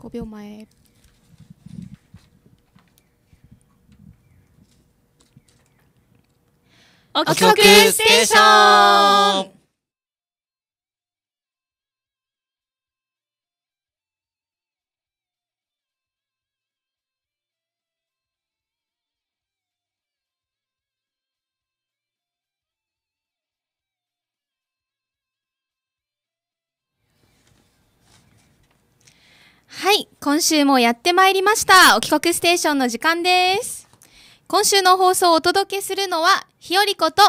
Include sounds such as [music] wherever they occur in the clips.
5秒前おきょくステーション今週もやってまいりました。お帰国ステーションの時間です。今週の放送をお届けするのは、ひよりこと、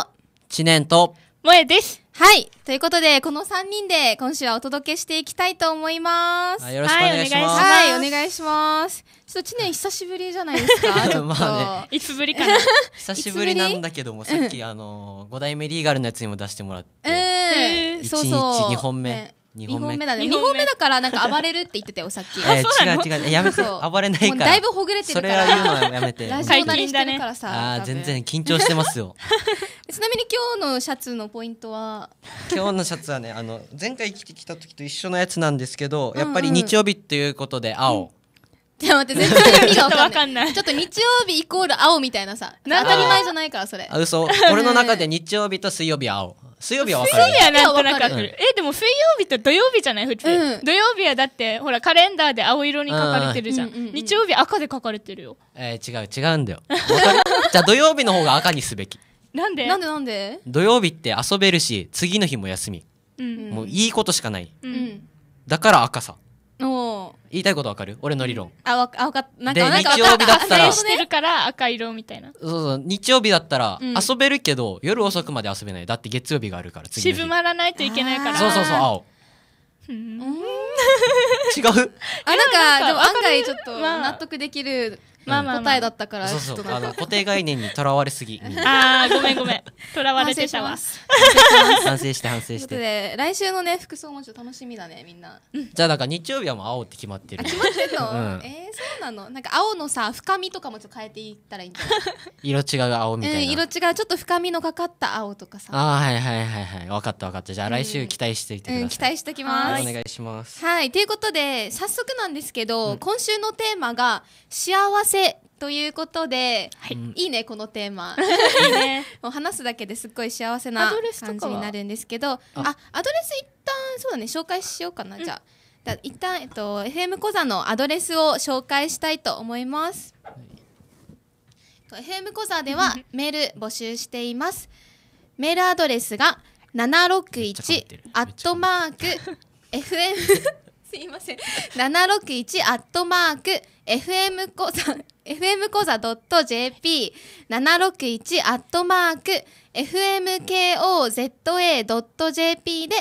知念と、萌えです。はい。ということで、この3人で今週はお届けしていきたいと思います。よろしくお願いします。はい、お願いします。ちょっと知念久しぶりじゃないですかまあね。いつぶりかな。[laughs] 久しぶりなんだけども、さっき、あのー、5代目リーガルのやつにも出してもらって。えー、そうそう。1日本目。2本目だね2本目だからなんか暴れるって言ってたよさっき、[laughs] え違う違うやめて暴れないからだいぶほぐれてるからそれは言うのやめてラジオ慣れしてるからさ、ね、全然緊張してますよ [laughs] ちなみに今日のシャツのポイントは今日のシャツはねあの前回着てきた時と一緒のやつなんですけど、やっぱり日曜日ということで青、うんい待って全然意味が分かんないちょっと日曜日イコール青みたいなさ当たり前じゃないからそれあ嘘俺の中で日曜日と水曜日青水曜日は分かる。水曜日はなんとなくる。え、でも水曜日と土曜日じゃない普通、うん、土曜日はだって、ほら、カレンダーで青色に書かれてるじゃん。うんうんうん、日曜日赤で書かれてるよ。えー、違う、違うんだよ。じゃあ土曜日の方が赤にすべき。なんでなんでなんで土曜日って遊べるし、次の日も休み。うん、もういいことしかない。うん、だから赤さ。お言いたいことわかる俺の理論。あ、わ、かなんか、なんか日曜日だったら。してるから赤色みたいな。そうそう、日曜日だったら遊べるけど、夜遅くまで遊べない。だって月曜日があるから、次渋まらないといけないから。そうそうそう、青。うん、違うあなんかでも案外ちょっと納得できるまあまあ、答えだったからそうそうあの固定概念にとらわれすぎ [laughs] ああごめんごめんとらわれてたわ反省して反省して来週のね服装もちょっと楽しみだねみんな、じゃあなんか日曜日はもう青って決まってる決まってるの、うん、えー、そうなのなんか青のさ深みとかもちょっと変えていったらいいんじゃない色違う青みたいな、うん、色違うちょっと深みのかかった青とかさあはいはいはいはい分かった分かったじゃあ来週期待していてください、期待してきますお願いしますはいということで早速なんですけど、今週のテーマが幸せせということで、はい、いいねこのテーマ [laughs] [laughs] もう話すだけですっごい幸せな感じになるんですけどあアドレス一旦そうだね紹介しようかな、じゃあだ一旦、えっと、FM 小座のアドレスを紹介したいと思います、はい、FM 小座ではメール募集していますメールアドレスが761アットマーク FM [laughs] すいません761アットマーク FM 講座 FM 講座 .jp761 アットマーク FMKOZA.jp で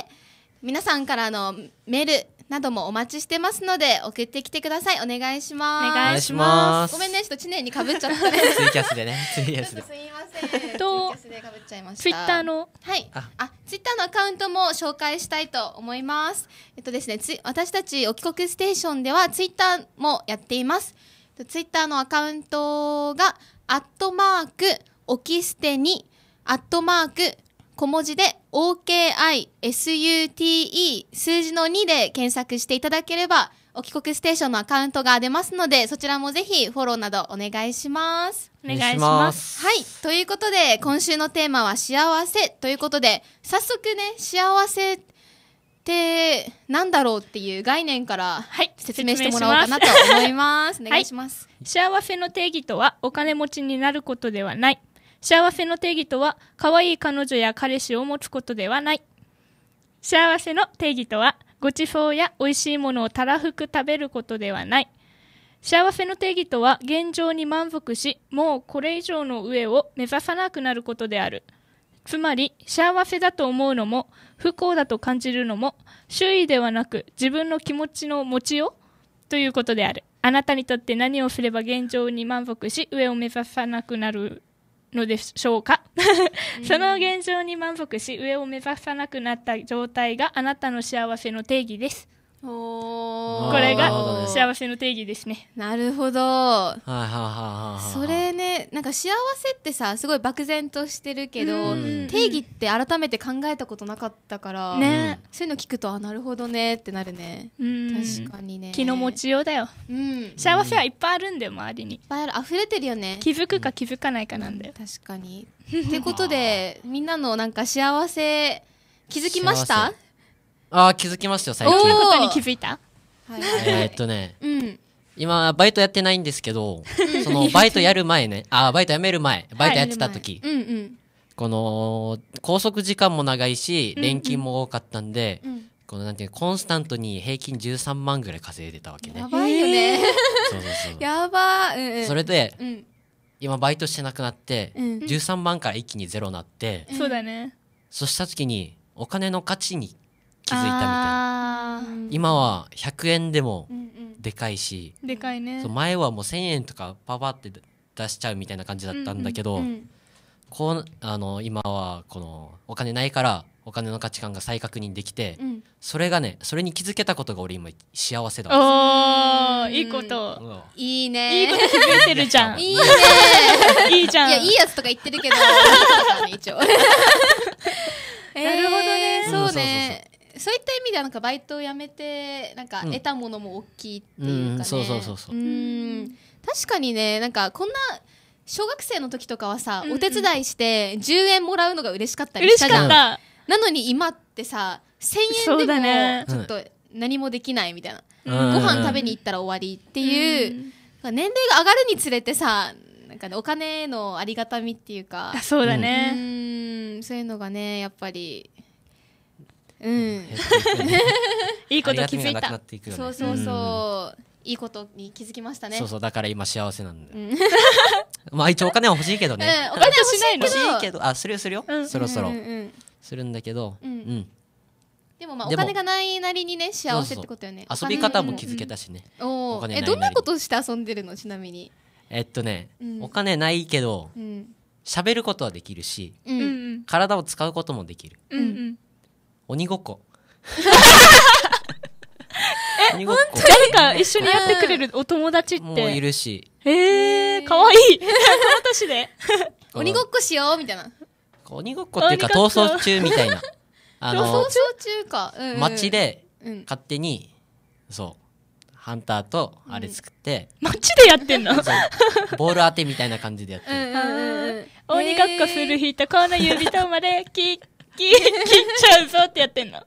皆さんからのメールなどもお待ちしてますので送ってきてくださいお願いしますお願いしますごめんねちょっと知念にかぶっちゃったね [laughs] ツイキャスでねツイキャスですみませんツイかぶっちゃいましたツイッターのはいあツイッターのアカウントも紹介したいと思いますえっとですねつ私たちお帰国ステーションではツイッターもやっていますツイッターのアカウントがアットマークおきすてにアットマーク小文字で OKISUTE 数字の2で検索していただければ、お帰国ステーションのアカウントが出ますので、そちらもぜひフォローなどお願いします。お願いします。はい。ということで、今週のテーマは幸せということで、早速ね、幸せってなんだろうっていう概念から説明してもらおうかなと思います。はい、お願いします、はい、幸せの定義とは、お金持ちになることではない。幸せの定義とは、可愛い彼女や彼氏を持つことではない。幸せの定義とは、ごちそうや美味しいものをたらふく食べることではない。幸せの定義とは、現状に満足し、もうこれ以上の上を目指さなくなることである。つまり、幸せだと思うのも、不幸だと感じるのも、周囲ではなく自分の気持ちの持ちようということである。あなたにとって何をすれば現状に満足し、上を目指さなくなるのでしょうかその現状に満足し上を目指さなくなった状態があなたの幸せの定義ですおこれが幸せの定義ですねなるほど、はいはいはいそれねなんか幸せってさすごい漠然としてるけど、定義って改めて考えたことなかったから、ね、そういうの聞くとあなるほどねってなるね、うん、確かにね気の持ちようだよ、うん、幸せはいっぱいあるんだよ周りにいっぱいある溢れてるよね気づくか気づかないかなんだよ、確かにってことでみんなのなんか幸せ気づきましたああ、気づきましたよ、最近。どういうことに気づいたえーっとね、うん。今、バイトやってないんですけど、[laughs] その、バイトやる前ね、あバイトやめる前、バイトやってた時、この、拘束時間も長いし、年金も多かったんで、うんこのなんていうコンスタントに平均13万ぐらい稼いでたわけねや。ばいよね。そうそうそう。[laughs] やばうんうん。それで、うん。今バイトしてなくなって、うん13万から一気にゼロなって、そうだね。そした時にお金の価値に気づいたみたいな今は100円でもでかいし、うんうん、でかいね前はもう1,000円とかパパって出しちゃうみたいな感じだったんだけど、うんあの今はこのお金ないからお金の価値観が再確認できて、うん、それがねそれに気づけたことが俺今幸せだおーいいこと、うん、いいねいいこと気づいてるじゃんいいねいいじゃんいやいいやつとか言ってるけど [laughs] 一応なるほどね、そうね、そういった意味ではなんかバイトを辞めてなんか得たものも大きいっていうかね、そうそうそうそううん確かにねなんかこんな小学生の時とかはさ、うんうん、お手伝いして10円もらうのが嬉しかったりしたじゃんなのに今ってさ1000円でも、ね、ちょっと何もできないみたいな、うご飯食べに行ったら終わりっていう、うん、年齢が上がるにつれてさなんかねお金のありがたみっていうかそうだねうんそういうのがねやっぱりうん、[laughs] いいこと気づいた、ね、そうそうそう、いいことに気づきましたねそうそうだから今幸せなんで、う [laughs] まあ一応お金は欲しいけどね、うん、お金は欲しいけど欲しいけどあするよするよ、うん、そろそろ、うんうんうん、するんだけど、うん、うん、でもまあお金がないなりにね幸せってことよね遊び方も気づけたしね、うんうん、お金えどんなことして遊んでるのちなみにえっとね、お金ないけど喋、うん、ることはできるし、うんうん、体を使うこともできる、うんうん鬼ごっこ。[laughs] え、本当んか一緒にやってくれるお友達って。もういるし。えー、かわいい。この年で。[laughs] 鬼ごっこしよう、みたいな。鬼ごっこっていうか、逃走中みたいな。[laughs] の、逃走中か。う街で、勝手に、そう、ハンターとあれ作って。街でやってんのボール当てみたいな感じでやってる。鬼ごっこする人、この指とまで、キッ切っ [laughs] ちゃうぞってやってんの。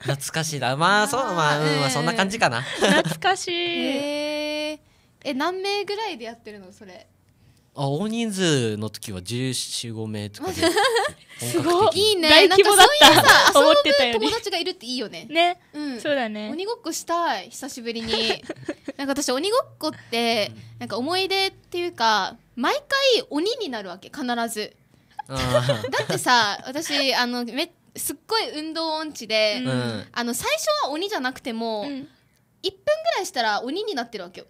懐かしいな。まあ、そう、まあ、うんまあ、そんな感じかな。懐かしい。えー、え、何名ぐらいでやってるの、それ。あ大人数の時は1415名とかで [laughs] すごいいいね大規模だったなんかそういうさ思って友達がいるっていいよねね、うん、そうだね鬼ごっこしたい久しぶりに [laughs] なんか私鬼ごっこってなんか思い出っていうか毎回鬼になるわけ必ずだってさ私あのめすっごい運動音痴で、うん、あの最初は鬼じゃなくても、うん、1分ぐらいしたら鬼になってるわけよ。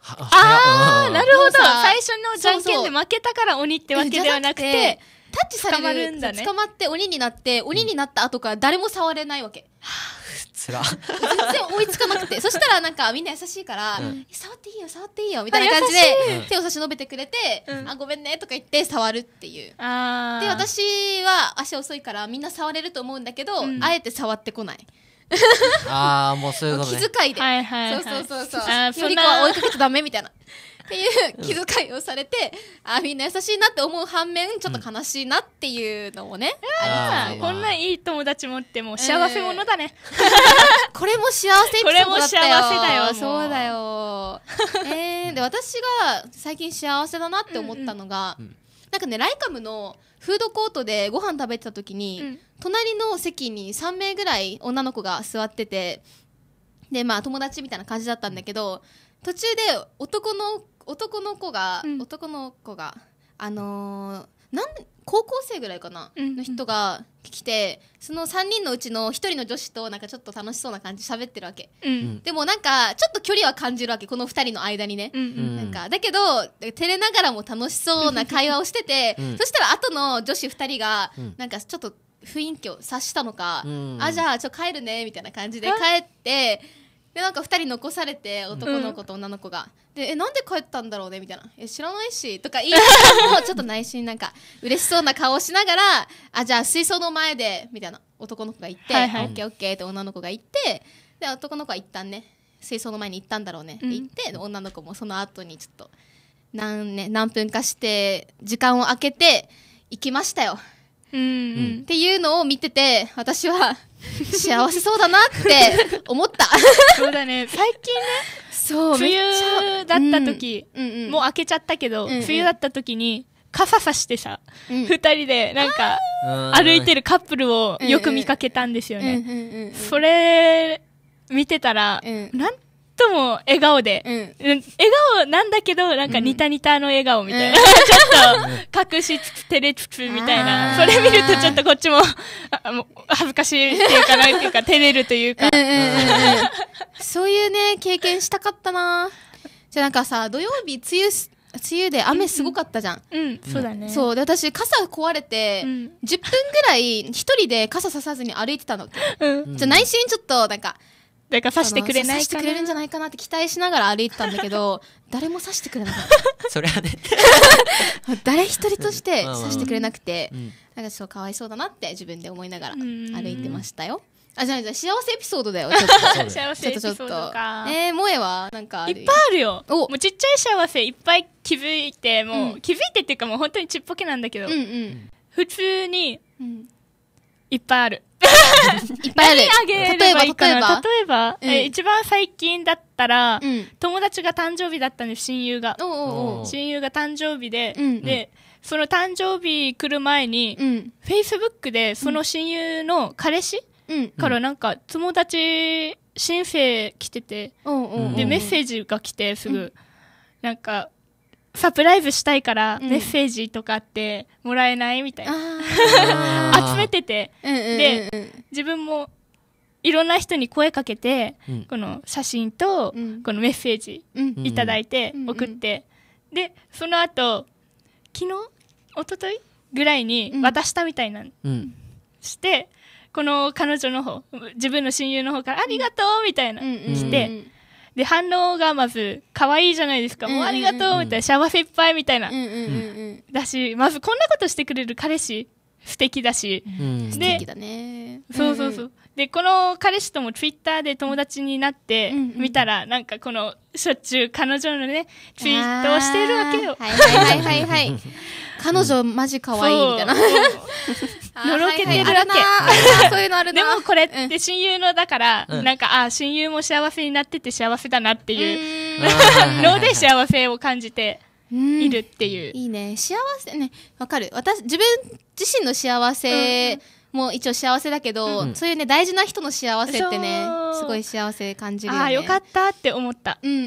あーなるほど最初のじゃんけんで負けたから鬼ってわけではなくてタッチされる捕まるんだ、ね、捕まって鬼になって鬼になった後から誰も触れないわけ。ら全然追いつかなくて [laughs] そしたらなんかみんな優しいから「うん、触っていいよ触っていいよ」みたいな感じで手を差し伸べてくれて「うん、あごめんね」とか言って触るっていうで私は足遅いからみんな触れると思うんだけど、うん、あえて触ってこないああもうそういうこと、ね、[laughs] 気遣いで、はいはいはい、そうそうそうそうより子は追いかけちゃダメみたいなっていう気遣いをされて、ああみんな優しいなって思う反面ちょっと悲しいなっていうのもね、うん、こんないい友達持ってもう幸せ者だね、えー、これも幸せこれも幸せだよそうだよえー、で私が最近幸せだなって思ったのが、うんうん、なんかねライカムのフードコートでご飯食べてた時に、うん、隣の席に3名ぐらい女の子が座っててでまあ友達みたいな感じだったんだけど途中で男の男の子が、うん、男の子があのー、なん高校生ぐらいかな、の人が来てその3人のうちの1人の女子となんかちょっと楽しそうな感じ喋ってるわけ、うん、でもなんかちょっと距離は感じるわけこの2人の間にね、うんなんかだけど照れながらも楽しそうな会話をしてて、うん、[laughs] そしたら後の女子2人がなんかちょっと雰囲気を察したのか、うん、あじゃあちょ帰るねみたいな感じで帰ってでなんか2人残されて男の子と女の子が、うん、でえなんで帰ったんだろうねみたいな「え知らないし」とか言いながらもちょっと内心なんか嬉しそうな顔をしながら「あじゃあ水槽の前で」みたいな男の子が行って「はいはい、オッケーオッケー」って女の子が行ってで男の子は一旦ね水槽の前に行ったんだろうねって言って、うん、女の子もその後にちょっと何,、ね、何分かして時間を空けて行きましたようん、っていうのを見てて、私は [laughs] 幸せそうだなって思った。[laughs] そうだね。最近ね、そう、梅雨だった時、うんうん、もう明けちゃったけど、うんうん、梅雨だった時に、傘さしてさ、二、うん、人でなんか、歩いてるカップルをよく見かけたんですよね。うんうん、それ、見てたら、なんとも笑顔で、うん、笑顔なんだけど、なんかニタニタの笑顔みたいな。うん、[laughs] ちょっと隠しつつ、照れつつみたいな。それ見るとちょっとこっちも、あも恥ずかしいっていうか、なんていうか、照れるというか。[laughs] そういうね、経験したかったなじゃあなんかさ、土曜日、梅雨、梅雨で雨すごかったじゃん。うん、うん、そうだね。そう。で、私、傘壊れて、うん、10分ぐらい一人で傘ささずに歩いてたの。うん、じゃ内心ちょっと、なんか、誰から刺してくれない刺してくれるんじゃないかなって期待しながら歩いたんだけど [laughs] 誰も刺してくれなかったそれはね誰一人として刺してくれなくて、なんかそうかわいそうだなって自分で思いながら歩いてましたよあじゃあじゃあ幸せエピソードだよちょっと幸せエピソードかえー、萌えはなんかいっぱいあるよおもうちっちゃい幸せいっぱい気づいてもう、うん、気づいてっていうかもう本当にちっぽけなんだけど、うんうん、普通にいっぱいある [laughs] いっぱいある。例えば、例えば。例えば、え一番最近だったら、友達が誕生日だったんで、す、親友が。親友が誕生日で、で、その誕生日来る前に、うん、Facebook でその親友の彼氏、からなんか友達申請来てて、で、メッセージが来て、すぐ。なんか、サプライズしたいからメッセージとかってもらえないみたいな [laughs] 集めてて、うんうんうんで自分もいろんな人に声かけて、うん、この写真と、このメッセージいただいて、うん、送って、でその後昨日一昨日ぐらいに渡したみたいな、うん、してこの彼女の方自分の親友の方から「ありがとう」みたいな、して。で、反応がまず、可愛いじゃないですか。もうありがとうみたいな、幸せいっぱいみたいな。だし、まずこんなことしてくれる彼氏素敵だし、うん、素敵だねそうそうそう、うん、でこの彼氏ともツイッターで友達になって見たら、うんうん、なんかこのしょっちゅう彼女のねツイートをしているわけよはいはいはいはい、はい、彼女マジ可愛いみたいな [laughs] のろけてるわけ、そういうのあるなでもこれって親友のだから、うん、なんかあ親友も幸せになってて幸せだなっていうので幸せを感じているっていう、うん、いいね幸せねわかる私自分自身の幸せも一応幸せだけど、うん、そういうね大事な人の幸せってねすごい幸せ感じるよ、ね、あよかったって思った、うん、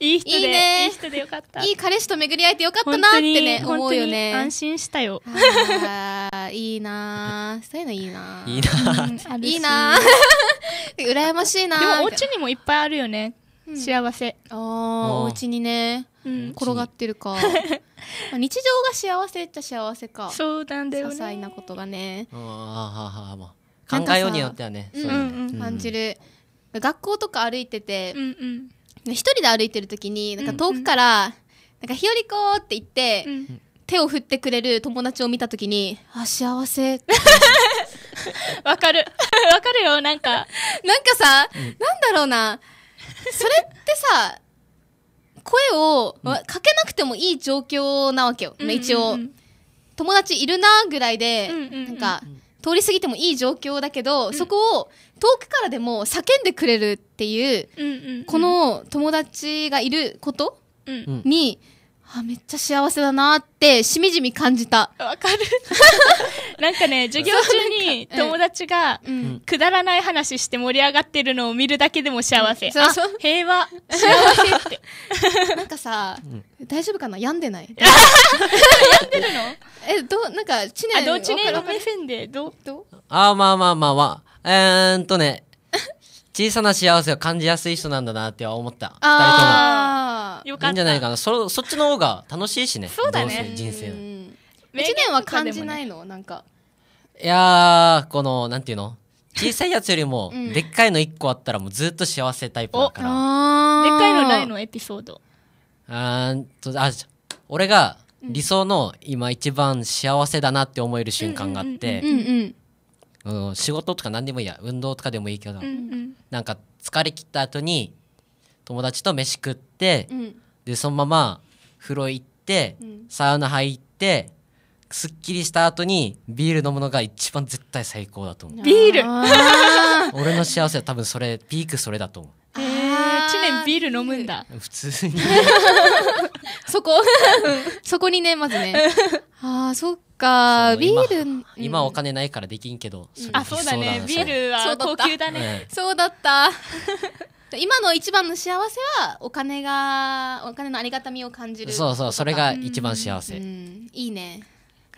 いい人でいい,、ね、いい人でよかったいい彼氏と巡り合えてよかったなってね思うよね安心したよあいいなそういうのいいないいな、いいな [laughs] 羨ましいなでもお家にもいっぱいあるよね幸せああお家にね、うん、転がってるか [laughs] 日常が幸せっちゃ幸せかそうなんだよね些細なことがねああははまあ考えようによってはねうん感じる学校とか歩いてて、うんうん、一人で歩いてる時になんか遠くから、なんか日和子って言って、うん、手を振ってくれる友達を見た時にあ幸せ [laughs] わかるわかるよなんかなんかさ、うん、なんだろうなそれってさ声を、かけなくてもいい状況なわけよ、うんうんうん、一応友達いるなぐらいで、うんうんうん、なんか通り過ぎてもいい状況だけど、うん、そこを遠くからでも叫んでくれるっていううんうんうん、この友達がいることに、うんあめっちゃ幸せだなってしみじみ感じたわかる [laughs] なんかね授業中に友達がくだらない話して盛り上がってるのを見るだけでも幸せ、うん、平和 [laughs] 幸せってなんかさ、うん、大丈夫かな病んでない [laughs] 病んでるのえどうなんか知念あどう知念の目線でどうどうあまあまあまあまあえー、っとね小さな幸せを感じやすい人なんだなって思った。二人とも。いいんじゃないかな。そ、そっちの方が楽しいしね。そうだね。人生一年は感じないのなんか。いやー、この、なんていうの小さいやつよりも、[laughs] でっかいの1個あったらもうずっと幸せタイプだから。でっかいのないのエピソード。あーと、あ、俺が理想の今一番幸せだなって思える瞬間があって、うん、仕事とか何でもいいや運動とかでもいいけど、うんうん、なんか疲れ切った後に友達と飯食って、うん、でそのまま風呂行って、うん、サウナ入ってすっきりした後にビール飲むのが一番絶対最高だと思うビール [laughs] 俺の幸せは多分それピークそれだと思うえー、知念ビール飲むんだ普通に [laughs] そこ [laughs] そこにねまずねああそっかビール今お金ないからできんけど、あそうだねビールは高級だねそうだった、[laughs] 今の一番の幸せはお金がお金のありがたみを感じるそうそうそれが一番幸せ、いいね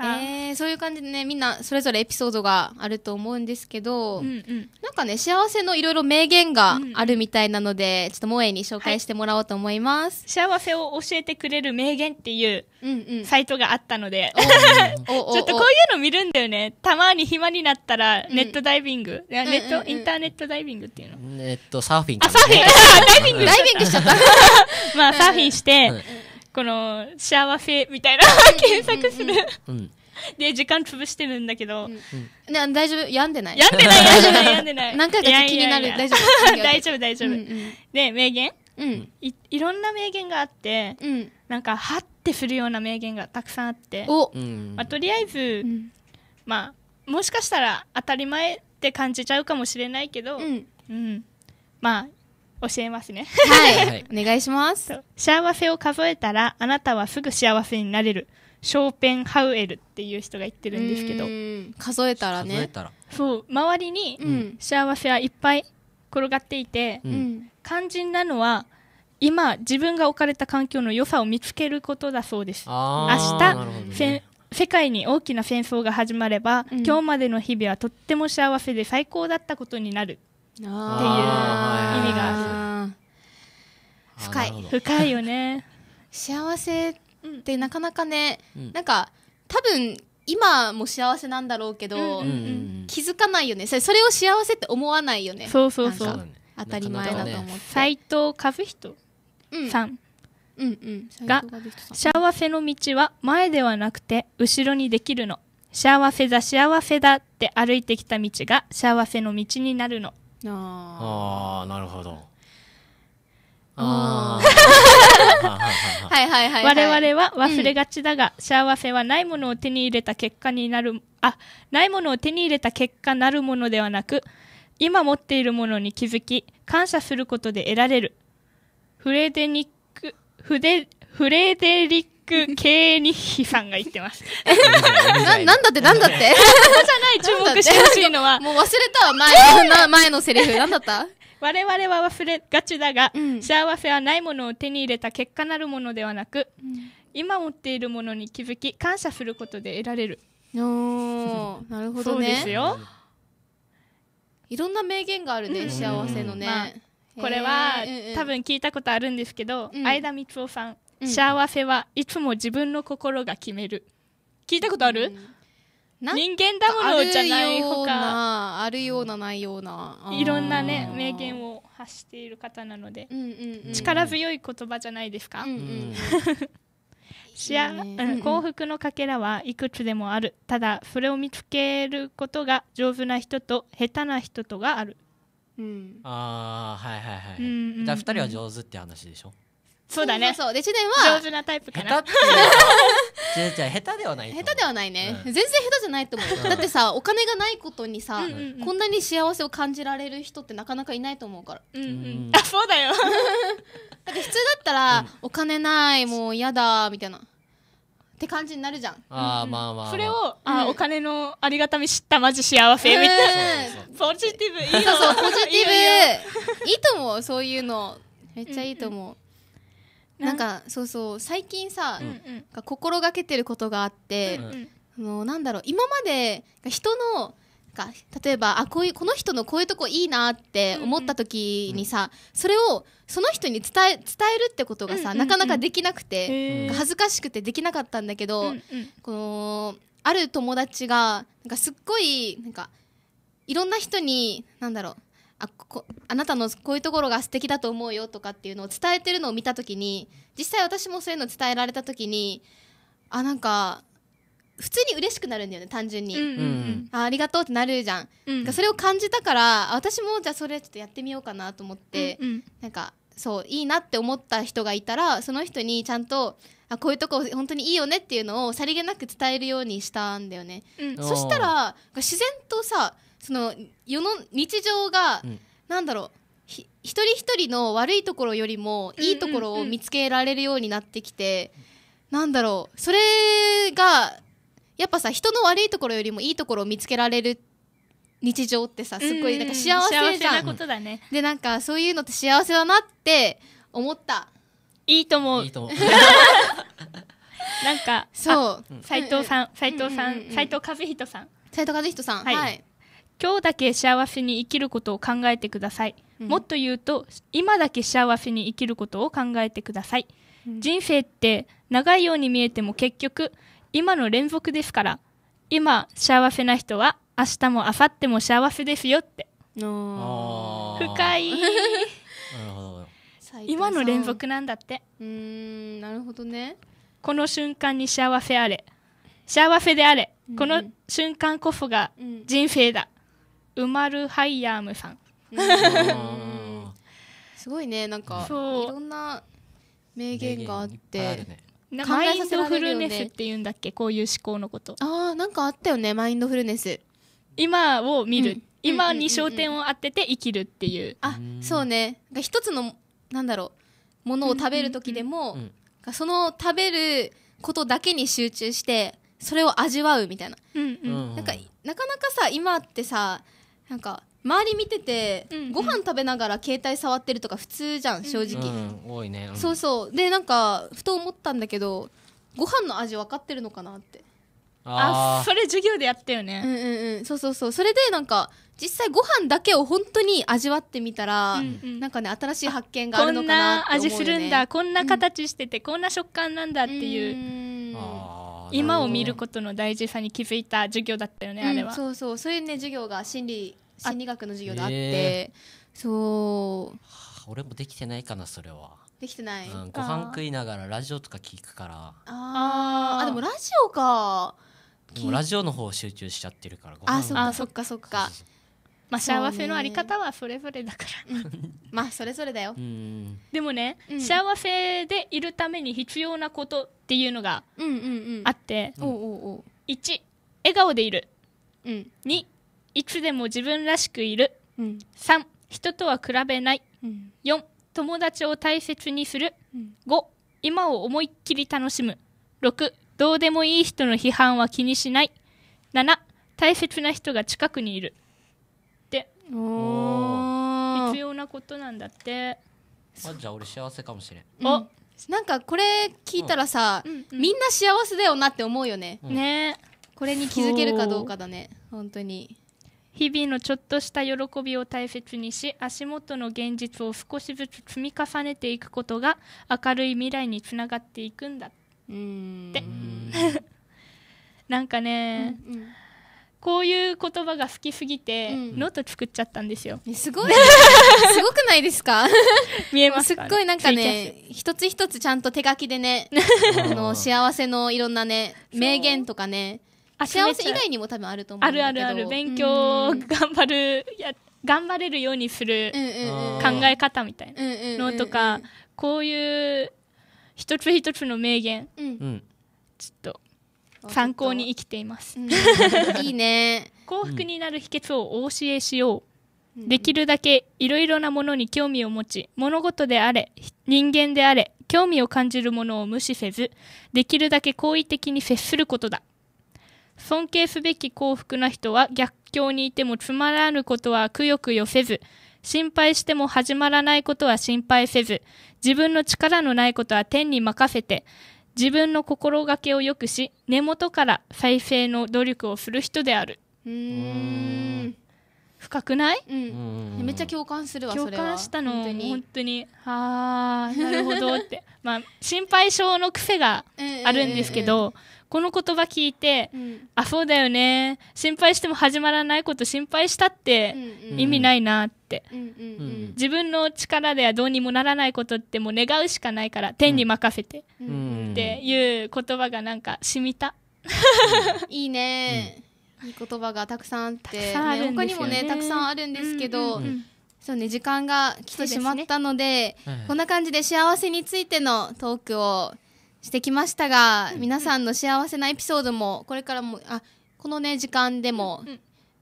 か、えー、そういう感じでねみんなそれぞれエピソードがあると思うんですけど、うんうん、なんかね幸せのいろいろ名言があるみたいなので、うん、ちょっと萌えに紹介してもらおうと思います、はい、幸せを教えてくれる名言っていうサイトがあったので、うんうん、ちょっとこういうの見るんだよねたまに暇になったらネットダイビング、うん、ネット、うんうんうん、インターネットダイビングっていうのネットサーフィンあサーフィンダイビングしちゃった [laughs] まあサーフィンして、うんこの幸せみたいな検索する、で時間潰してるんだけど、う大丈夫病んでない病んでない病んでない病んでない [laughs] 何回か気になる大丈夫大丈夫大丈夫、で名言、うん、いいろんな名言があって、うん、なんかはってするような名言がたくさんあってお、まあ、とりあえず、まあもしかしたら当たり前って感じちゃうかもしれないけど、うん、うん、まあ教えますね。はい、[laughs] お願いします。幸せを数えたらあなたはすぐ幸せになれるショーペンハウエルっていう人が言ってるんですけど数えたら数えね。たら。そう周りに幸せはいっぱい転がっていて、うん。肝心なのは今自分が置かれた環境の良さを見つけることだそうですあ明日、ね世界に大きな戦争が始まれば、うん今日までの日々はとっても幸せで最高だったことになるっていう意味がある深い深いよね [laughs] 幸せってなかなかね、うん、なんか多分今も幸せなんだろうけど、うんうん気づかないよねそれそれを幸せって思わないよねそうそうそう、当たり前だと思って斎、ね、藤和人さん、うんうんうん、が「幸せの道は前ではなくて後ろにできるの幸せだ幸せだ」って歩いてきた道が幸せの道になるのああなるほどああはいはいはい、はい、我々は忘れがちだが、うん、幸せはないものを手に入れた結果になるあないものを手に入れた結果なるものではなく今持っているものに気づき感謝することで得られるフレデニックフデフレデリッく経営に批判が言ってます。[laughs] な、なんだってなんだってそこじゃない注目してほしいのは。[laughs] もう忘れたわ、前の、[laughs] 前のセリフ。なんだった我々は忘れがちだが、うん、幸せはないものを手に入れた結果なるものではなく、うん、今持っているものに気づき、感謝することで得られる。おなるほどね。そうですよ。いろんな名言があるね、うん、幸せのね。まあ、これは、多分聞いたことあるんですけど、相田光夫さん。幸せはいつも自分の心が決める。聞いたことある、人間だものじゃないほかあるようなないようないろんなね名言を発している方なので、力強い言葉じゃないですか、幸福のかけらはいくつでもあるただそれを見つけることが上手な人と下手な人とがある、うん、ああはいはいはい、うんうんうん、だ2人は上手って話でしょそうだね。そうで、知念は。上手なタイプかな。下手ってじゃ下手ではない。下手ではないね。全然下手じゃないと思う。だってさ、お金がないことにさ、こんなに幸せを感じられる人ってなかなかいないと思うから。うんうん。あ、そうだよ。[laughs] だって普通だったら、お金ない、もう嫌だ、みたいな。って感じになるじゃん。あまあまあ。それを、あお金のありがたみ知ったマジ幸せみたいな。ポジティブ、いいそうそう、ポジティブ。いいと思う、そういうの。めっちゃいいと思う。なんかそうそう最近さ、うん心がけてることがあって、うん、のなんだろう今まで人のか例えばあこういうこの人のこういうとこいいなって思った時にさ、うんうん、それをその人に伝え伝えるってことがさ、うんうんうん、なかなかできなくて恥ずかしくてできなかったんだけど、うんうん、このある友達がなんかすっごいなんかいろんな人になんだろうあこあなたのこういうところが素敵だと思うよとかっていうのを伝えてるのを見た時に実際私もそういうの伝えられた時にあなんか普通に嬉しくなるんだよね単純に、うんうん、あありがとうってなるじゃん、うん、それを感じたから私もじゃあそれちょっとやってみようかなと思って、うんうん、なんかそういいなって思った人がいたらその人にちゃんとあこういうとこ本当にいいよねっていうのをさりげなく伝えるようにしたんだよね、うん、そしたら自然とさその世の日常が、なんだろう一人一人の悪いところよりもいいところを見つけられるようになってきて、うなんだろうそれがやっぱさ人の悪いところよりもいいところを見つけられる日常ってさすごいなんか幸せじゃん、ことだねでなんかそういうのって幸せだなって思ったいいと思ういいと思う [laughs] [laughs] なんかそう斎藤さん斎藤さん斎、藤和人さん斎藤和人さんはい今日だけ幸せに生きることを考えてください、うん、もっと言うと今だけ幸せに生きることを考えてください、うん、人生って長いように見えても結局今の連続ですから今幸せな人は明日も明後日も幸せですよって深い今の連続なんだってうんなるほどねこの瞬間に幸せあれ幸せであれ、うん、この瞬間こそが人生だ、うんウマルハイヤームさん。すごいねなんかいろんな名言があって。マインドフルネスって言うんだっけこういう思考のことああなんかあったよねマインドフルネス今を見る、うん、今に焦点を当てて生きるっていう,、あそうね一つのなんだろうものを食べる時でも、その食べることだけに集中してそれを味わうみたいな、うんうん、なんかなかなかさ今ってさなんか周り見てて、うんうん、ご飯食べながら携帯触ってるとか普通じゃん正直、うん、多いね、うん、そうそうでなんかふと思ったんだけどご飯の味分かってるのかなってあそれ授業でやったよねうんうんうんそうそうそうそれでなんか実際ご飯だけを本当に味わってみたら、うんうん、なんかね新しい発見があるのかなって思うよ、ね、こんな味するんだこんな形してて、うん、こんな食感なんだっていうああ今を見ることの大事さに気づいた授業だったよね、あれは、そうそうそういうね授業が心理心理学の授業であって、えー、そう、俺もできてないかなそれはできてない、うん、ご飯食いながらラジオとか聞くからああでもラジオかラジオの方集中しちゃってるからあそっかそっかそっかまあ、幸せのあり方はそれぞれだからまあそれぞれだよでもね、うん、幸せでいるために必要なことっていうのがあって、うんうん、1笑顔でいる、うん、2いつでも自分らしくいる、うん、3人とは比べない、うん、4友達を大切にする、うん、5今を思いっきり楽しむ6どうでもいい人の批判は気にしない7大切な人が近くにいる必要なことなんだってあじゃあ俺幸せかもしれん、うん、なんかこれ聞いたらさ、うんみんな幸せだよなって思うよね、ねこれに気づけるかどうかだね本当に日々のちょっとした喜びを大切にし足元の現実を少しずつ積み重ねていくことが明るい未来につながっていくんだって [laughs] なんかね、うんうんこういう言葉が好きすぎて、うん、ノート作っちゃったんですよ。すごい、ね、[laughs] すごくないですか見えます、ね、すっごいなんかね、一つ一つちゃんと手書きでね、[laughs] あの、幸せのいろんなね、名言とかね、幸せ以外にも多分あると思うんだけど。あるあるある、勉強頑張る、や頑張れるようにする考え方みたいなのとか、こういう一つ一つの名言、うん、ちょっと参考に生きています、いいね [laughs] 幸福になる秘訣をお教えしよう、できるだけいろいろなものに興味を持ち物事であれ人間であれ興味を感じるものを無視せずできるだけ好意的に接することだ尊敬すべき幸福な人は逆境にいてもつまらぬことはくよくよせず心配しても始まらないことは心配せず自分の力のないことは天に任せて自分の心がけをよくし根元から再生の努力をする人であるうん深くない、うん、めっちゃ共感するわ共感したの本当にああなるほどってまあ心配性の癖があるんですけど、えーえーえーこの言葉聞いて、うん、あそうだよね心配しても始まらないこと心配したって意味ないなって、うんうん、自分の力ではどうにもならないことってもう願うしかないから天に任せて、っていう言葉がなんかしみたいいね、いい言葉がたくさんあって、ね、他にもねたくさんあるんですけど、うんうんうんそうね、時間が来てしまったので、でねこんな感じで幸せについてのトークをしてきましたが、皆さんの幸せなエピソードもこれからもあこのね時間でも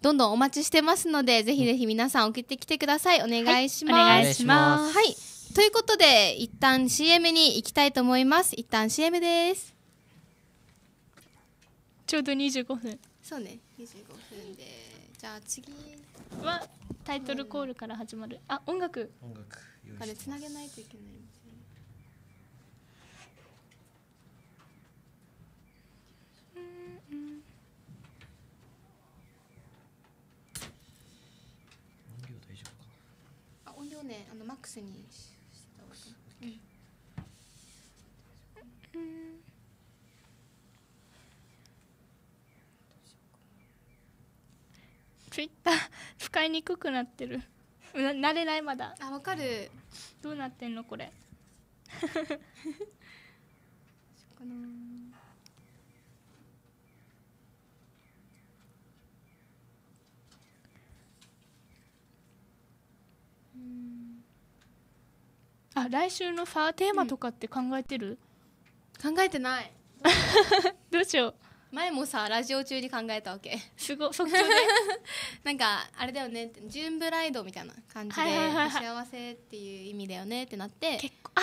どんどんお待ちしてますので、ぜひぜひ皆さん送ってきてください。お願いします。はい、お願いします。はい。ということで、一旦 CM に行きたいと思います。一旦 CM です。ちょうど25分。そうね、25分で。じゃあ次はタイトルコールから始まる。あ、音楽。音楽。あれつなげないといけない。ねあのマックスにした方がいい、うんうんツイッター使いにくくなってるな慣れないまだあわかるどうなってんのこれそうかな来週のさテーマとかって考えてる、考えてない [laughs] どうしよう前もさラジオ中に考えたわけすごそ [laughs] 興でなんかあれだよねジュンブライドみたいな感じで、はいはいはいはい幸せっていう意味だよねってなって結婚あ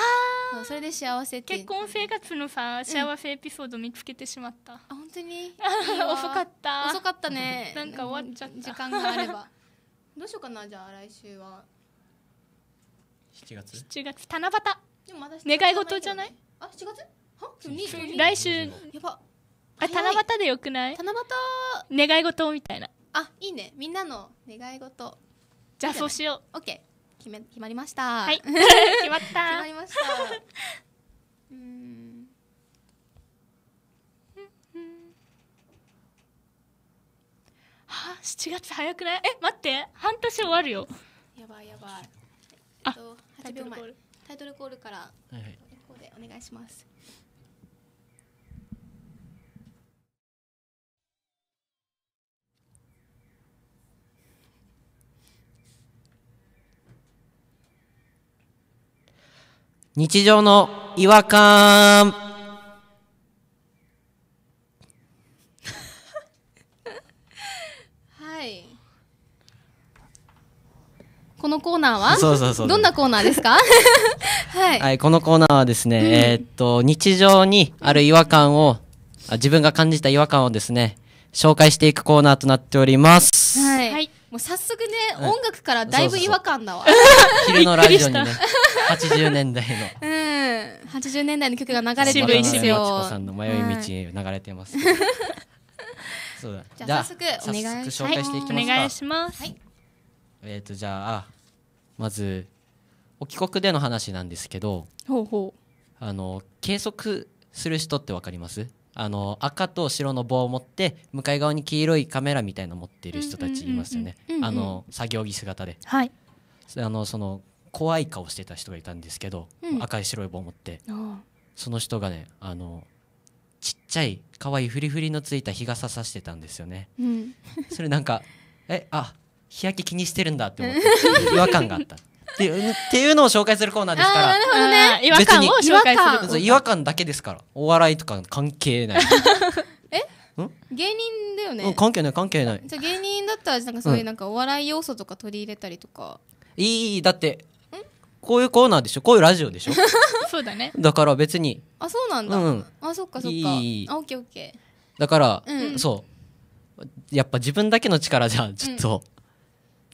そそれで幸せって結婚生活のさ幸せエピソード見つけてしまった、あ本当にいい [laughs] 遅かった遅かったねなんか終わっちゃった時間があればどうしようかなじゃあ来週は七月七月七夕でも私願い事じゃないあ七月は来週やばあ七夕でよくない七夕願い事みたいなあいいねみんなの願い事じゃあそうしようオッケー決め決まりましたはい [laughs] 決まった決まりましたうんはあ、7月早くないえ待って半年終わるよやばいやばいえっとタイトルコールタイトルコールからはいはいここでお願いします日常の違和感のコーナーはそうそうそうどんなコーナーですか [laughs] はい、はい、このコーナーはですね、うん、えー、っと日常にある違和感を自分が感じた違和感をですね紹介していくコーナーとなっております、はい、はい、もう早速ね、うん、音楽からだいぶ違和感だわ昼のラジオにね80 [laughs] 年代のうん八十年代の曲が流れてるんですよ。さんの迷い道流れてます、はい、そうだ。じゃあ早速お願いします。はい、お願いします。はい、えっ、ー、とじゃあまずお帰国での話なんですけどほうほうあの計測する人って分かりますあの赤と白の棒を持って向かい側に黄色いカメラみたいなの持ってる人たちいますよね、あの作業着姿で、はい、あのその怖い顔してた人がいたんですけど、うん、赤い白い棒を持ってその人がねあのちっちゃい可愛いフリフリのついた日傘さしてたんですよね、それなんかえあ日焼け気にしてるんだって思って違和感があったっていうっていうのを紹介するコーナーですからなるほどね違和感を紹介する違和感だけですからお笑いとか関係ないえ芸人だよね、うん、関係ない関係ないじゃ芸人だったらなんかそういうなんかお笑い要素とか取り入れたりとか、うん、いいだってこういうコーナーでしょこういうラジオでしょ [laughs] そうだねだから別にあそうなんだ、うん、あそっかそっかいいあオッケーオッケーだから、うん、そうやっぱ自分だけの力じゃちょっと、うん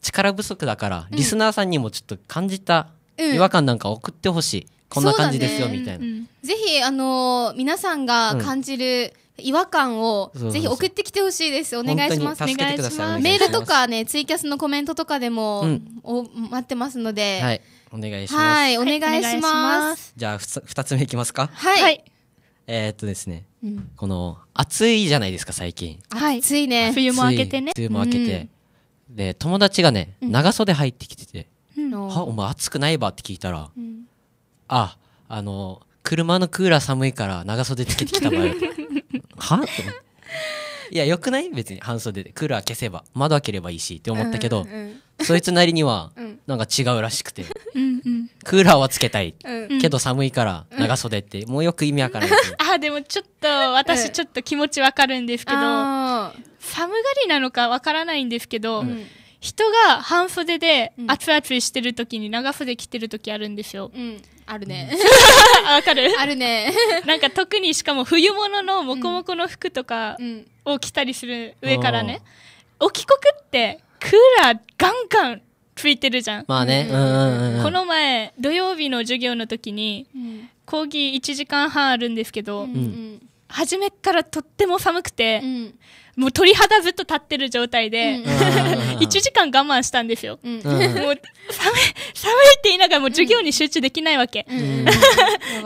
力不足だから、リスナーさんにもちょっと感じた違和感なんか送ってほしい、こんな感じですよ、みたいな、ぜひあのー、皆さんが感じる、違和感をぜひ送ってきてほしいです。お願いします。お願いします。メールとかね、ツイキャスのコメントとかでも、うん、お待ってますので、はい、お願いします。はい、お願いします。じゃあ二つ目いきますか。はい。はい、えー、っとですね、うん、この暑いじゃないですか最近。暑いね。冬も明けてね。冬も明けて。うんで友達がね、長袖入ってきてて「うん、はお前暑くないば?」って聞いたら「うん、ああの車のクーラー寒いから長袖つけてきたばよ」[laughs] はっていやよくない別に半袖でクーラー消せば窓開ければいいしって思ったけど、うんうんそいつなりには、なんか違うらしくて。クーラーはつけたい。けど寒いから長袖って、もうよく意味わからない。[laughs] あ、でもちょっと、私ちょっと気持ちわかるんですけど、寒がりなのかわからないんですけど、人が半袖で熱々してる時に長袖着てる時あるんですよ。あるね。[laughs] わかるあるね。なんか特にしかも冬物のモコモコの服とかを着たりする上からね。おこくってクーラーガンガンついてるじゃん。まあね。この前、土曜日の授業の時に、講義1時間半あるんですけど、初めからとっても寒くて、もう鳥肌ずっと立ってる状態で、1時間我慢したんですよ。もう、寒い、寒いって言いながらもう授業に集中できないわけ。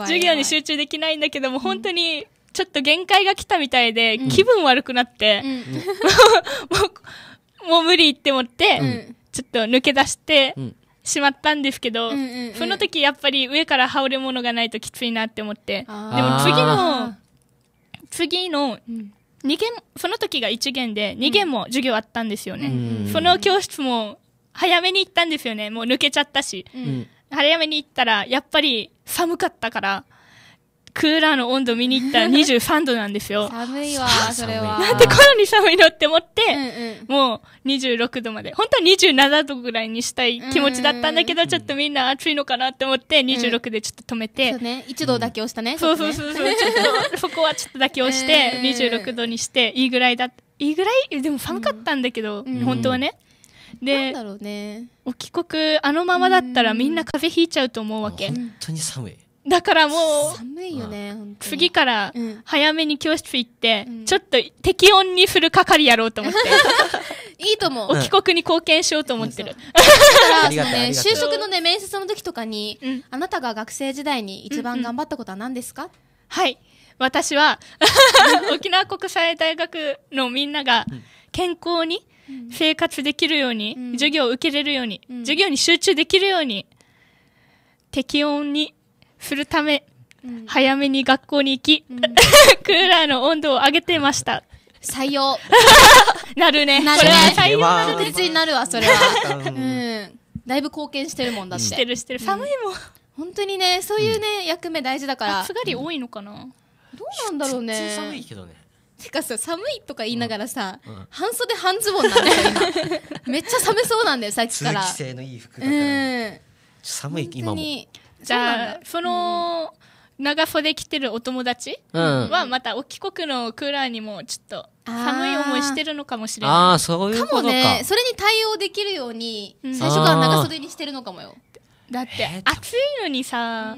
授業に集中できないんだけども、本当に、ちょっと限界が来たみたいで、気分悪くなって、うん、も [laughs] もう無理って思って、うん、ちょっと抜け出して、しまったんですけど、うんうんうん、その時やっぱり上から羽織るものがないときついなって思ってでも次の次の2限その時が1限で2限も授業あったんですよね、うん、その教室も早めに行ったんですよねもう抜けちゃったし、うん、早めに行ったらやっぱり寒かったから、クーラーの温度見に行ったら23度なんですよ。[laughs] 寒いわ、それは。なんでこんなに寒いのって思って、うんうん、もう26度まで。本当は27度ぐらいにしたい気持ちだったんだけど、うんうん、ちょっとみんな暑いのかなって思って、26でちょっと止めて。うん、そうね、1度妥協したね。うん、そうそうそうそう、[laughs] ちょっと、そこはちょっと妥協して、26度にして、いいぐらいだ、いいぐらいでも寒かったんだけど、うん、本当はね。で、なんだろうね。お帰国、あのままだったらみんな風邪ひいちゃうと思うわけ。本当に寒い。だからもう、寒いよね、次から早めに教室行って、うん、ちょっと適温にする係やろうと思って。[laughs] いいと思う。[laughs] お帰国に貢献しようと思ってる。だから、そのね、就職のね、面接の時とかに、うん、あなたが学生時代に一番頑張ったことは何ですか、うんうん、はい。私は [laughs] 沖縄国際大学のみんなが健康に生活できるように、うん、授業を受けれるように、授業に集中できるように、適温にするため、うん、早めに学校に行き、うん、[laughs] クーラーの温度を上げてました。採用。[laughs] なるね。なるね。採用なる。確実になるわ、それは。うん。だいぶ貢献してるもんだっしてるしてる。寒いもん。本当にね、そういうね、役目大事だから。暑がり多いのかなどうなんだろうね。寒いけどね。てかさ寒いとか言いながらさ、半袖半ズボンなんだよ [laughs] めっちゃ寒そうなんだよさっきから通気性のいい服だから、うん、寒い今もじゃあその、長袖着てるお友達はまたお帰国のクーラーにもちょっと寒い思いしてるのかもしれないああそういうことかもねそれに対応できるように最初から長袖にしてるのかもよだって暑いのにさ、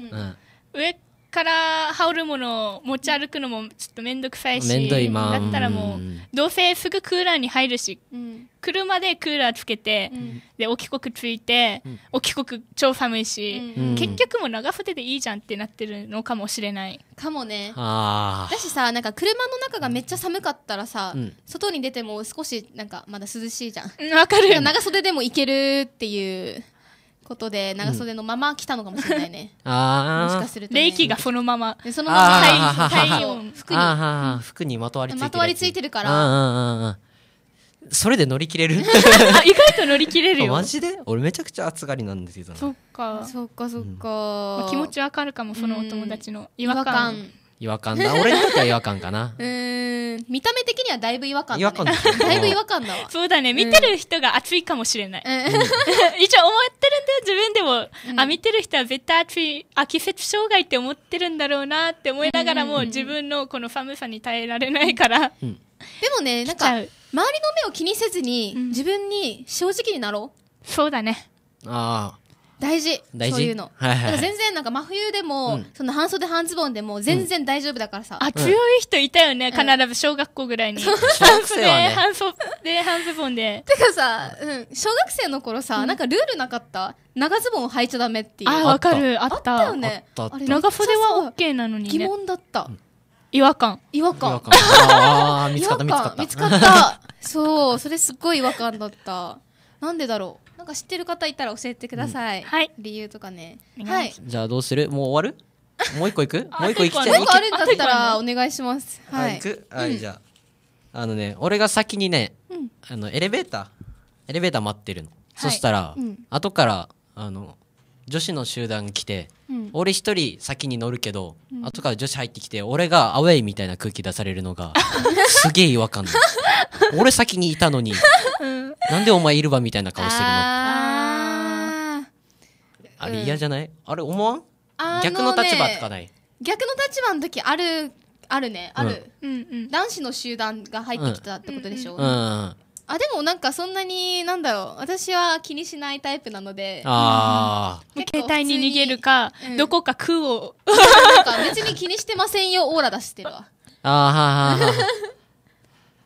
上から羽織るもの持ち歩くのもちょっと面倒くさいしだったらもうどうせすぐクーラーに入るし、うん、車でクーラーつけて、うん、でお帰国ついて、うん、お帰国超寒いし、うん、結局も長袖でいいじゃんってなってるのかもしれないかもねだしさなんか車の中がめっちゃ寒かったらさ、外に出ても少しなんかまだ涼しいじゃんわかる長袖でもいけるっていうことで長袖のまま来たのかもしれないね、うん、ああもしかすると、ね、冷気がそのままそのまま体温服に服にまとわりついてるまとわりついてるからそれで乗り切れる [laughs] 意外と乗り切れるよ [laughs] マジで俺めちゃくちゃ暑がりなんですけど、そっかそっかそっか、うんまあ、気持ちわかるかもそのお友達の違和感違和感だ俺にとっては違和感かな [laughs] うん見た目的にはだいぶ違和感だ、ね、違和感だいぶ違和感だわそうだね見てる人が熱いかもしれない、うん、一応思ってるんだよ自分でも、うん、あ見てる人は絶対熱いあ季節障害って思ってるんだろうなって思いながらも、うん、自分のこの寒さに耐えられないから、うんでもねなんか周りの目を気にせずに、自分に正直になろうそうだねああ大事そういうの、はいはい、全然なんか真冬でも、うん、その半袖半ズボンでも全然大丈夫だからさ、うん、あ強い人いたよね、必ず小学校ぐらいに、半袖、ね、半袖半ズボンでてかさ、うん、小学生の頃さ、なんかルールなかった長ズボンを履いちゃダメっていうあわかるあったよねあ長袖は OK なのに、ね、疑問だった、違和感違和感ああ [laughs] 見つかった見つかった見つかったそうそれすっごい違和感だったなんでだろうなんか知ってる方いたら教えてください、はい理由とかねはいじゃあどうするもう終わるもう一個いく [laughs] もう一個いきたいもう一個あるんだったらお願いしますはい、はい、じゃああのね俺が先にね、うん、あのエレベーターエレベーター待ってるの、そしたら、後からあの女子の集団来て、うん、俺一人先に乗るけど、うん、後から女子入ってきて俺がアウェイみたいな空気出されるのが [laughs] すげえ違和感俺先にいたのに、うん、なんでお前いるわみたいな顔してるのあれ嫌じゃない、うん、あれ思わん、逆の立場とかない逆の立場の時あるあるねある、うん、男子の集団が入ってきたってことでしょう、うんあでもなんかそんなになんだろう私は気にしないタイプなのであ、うん、携帯に逃げるか、うん、どこか空をなんか別に気にしてませんよオーラ出してるわあははは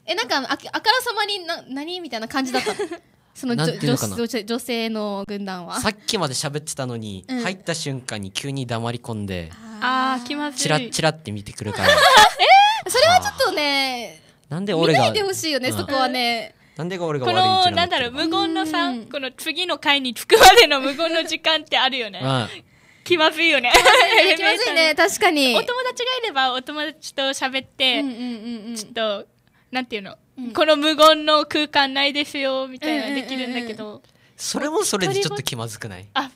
えなんかああからさまにな何みたいな感じだった [laughs] その女性の軍団はさっきまで喋ってたのに、うん、入った瞬間に急に黙り込んでああ気まずいチラッチラって見てくるから [laughs] えー、それはちょっとねなんで俺が見ないでほしいよね、そこはねなんでが俺がこ悪いの、なんだろう、無言のさ、この次の回に着くまでの無言の時間ってあるよね。[laughs] 気まずいよね。気まずいね、[laughs] 確かに。お友達がいれば、お友達と喋って、ちょっと、なんていうの、うん、この無言の空間ないですよ、みたいなできるんだけど。それもそれでちょっと気まずくないあ、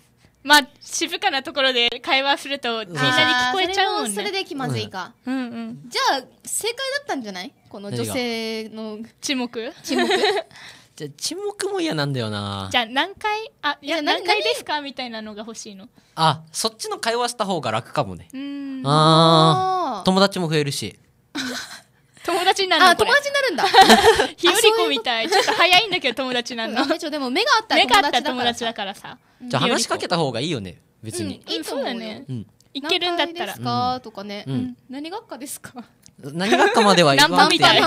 まあ静かなところで会話するとみんなに聞こえちゃうもんねそれで気まずいか、うんうん、じゃあ正解だったんじゃないこの女性の沈黙沈黙 [laughs] じゃ沈黙も嫌なんだよなじゃあ何回あいや何回ですかみたいなのが欲しいのあそっちの会話した方が楽かもねうんああ友達も増えるし [laughs] 友達になるのあ、友達になるんだ。[laughs] ひよりみたい。ちょっと早いんだけど友達なの。でも目があったら友達だから。さ。じゃあ話しかけた方がいいよね、別に。いいそうだね。いけるんだったら。かとかね。何学科ですか何学科まではんみたい。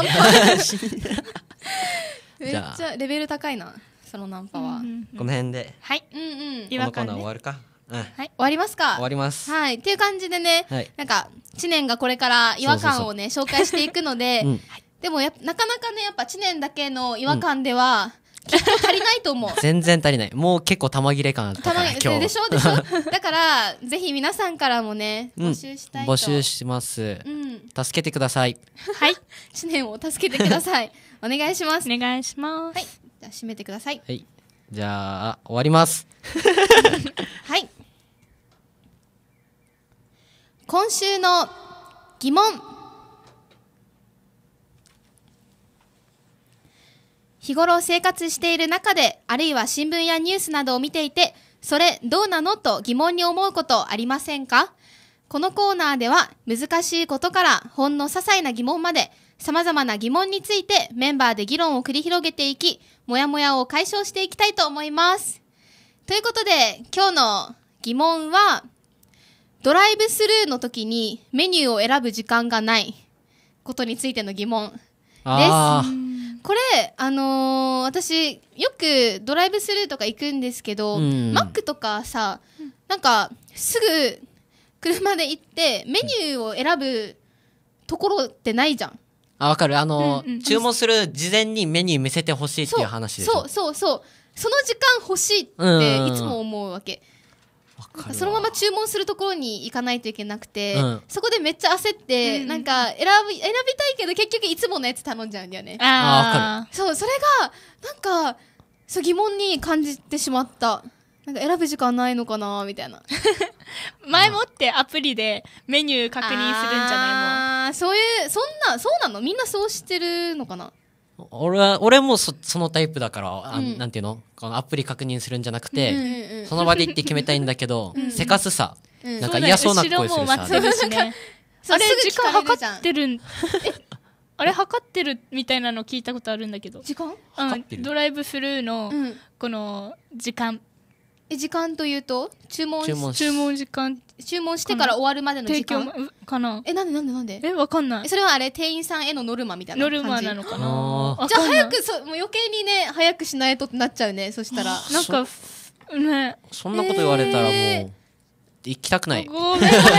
めっちゃレベル高いな、そのナンパは。この辺で。はい。うんうん。このコーナー終わるか。はい、終わりますか終わりますはいっていう感じでね、はい、なんか知念がこれから違和感をね [laughs] 紹介していくので、[laughs] うん、でもやなかなかねやっぱ知念だけの違和感では、うん、足りないと思う [laughs] 全然足りないもう結構玉切れ感あったからでしょでしょだからぜひ皆さんからもね募集したい、うん、募集します、うん、助けてくださいはい知念を助けてくださいお願いしますお願いしますはいじゃあ締めてくださいはいじゃあ終わりますはい今週の疑問日頃生活している中であるいは新聞やニュースなどを見ていてそれどうなのと疑問に思うことありませんかこのコーナーでは難しいことからほんの些細な疑問まで様々な疑問についてメンバーで議論を繰り広げていき、もやもやを解消していきたいと思います。ということで、今日の疑問は、ドライブスルーの時にメニューを選ぶ時間がないことについての疑問です。これ、あのー、私よくドライブスルーとか行くんですけど、うん、マックとかさなんかすぐ車で行ってメニューを選ぶところってないじゃん。あ分かるあのーうんうん、注文する事前にメニュー見せてほしいっていう話でしそうそうそうその時間欲しいっていつも思うわけ。うんうんそのまま注文するところに行かないといけなくて、うん、そこでめっちゃ焦って、うん、なんか選び選びたいけど結局いつものやつ頼んじゃうんだよねああそうそれがなんかそう疑問に感じてしまったなんか選ぶ時間ないのかなみたいな [laughs] 前もってアプリでメニュー確認するんじゃないのああそういうそんなそうなのみんなそうしてるのかな俺は俺もそそのタイプだから、うん、なんていうのこのアプリ確認するんじゃなくて、うんうんうん、その場で行って決めたいんだけどうん、せかすさ、うん、なんか嫌そうな声するさ、ね、あれ時間測ってるあれ測ってるみたいなの聞いたことあるんだけど時間、うん、ドライブスルーのこの時間え時間というと注文注文注文時間注文してから終わるまでの時間かなえなんでなんでなんでえわかんないそれはあれ店員さんへのノルマみたいなノルマなのかなじゃあ早くそもう余計にね早くしないとってなっちゃうねそしたらなんかねそんなこと言われたらもう、えー、行きたくないごめんごめんごめんごめん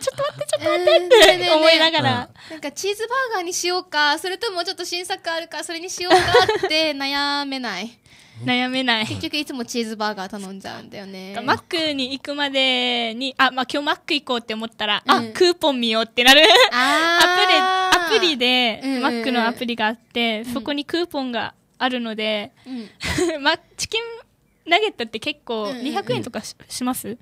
ちょっと待ってちょっと待ってって、えー、思いながら、うん、なんかチーズバーガーにしようかそれともちょっと新作あるかそれにしようかって悩めない悩めない結局いつもチーズバーガー頼んじゃうんだよねマックに行くまでにあ、まあ、今日マック行こうって思ったら、うん、あクーポン見ようってなるアプリアプリで、うんうんうん、マックのアプリがあって、そこにクーポンがあるので、うん [laughs] チキンナゲットって結構200円とかしうんうん、します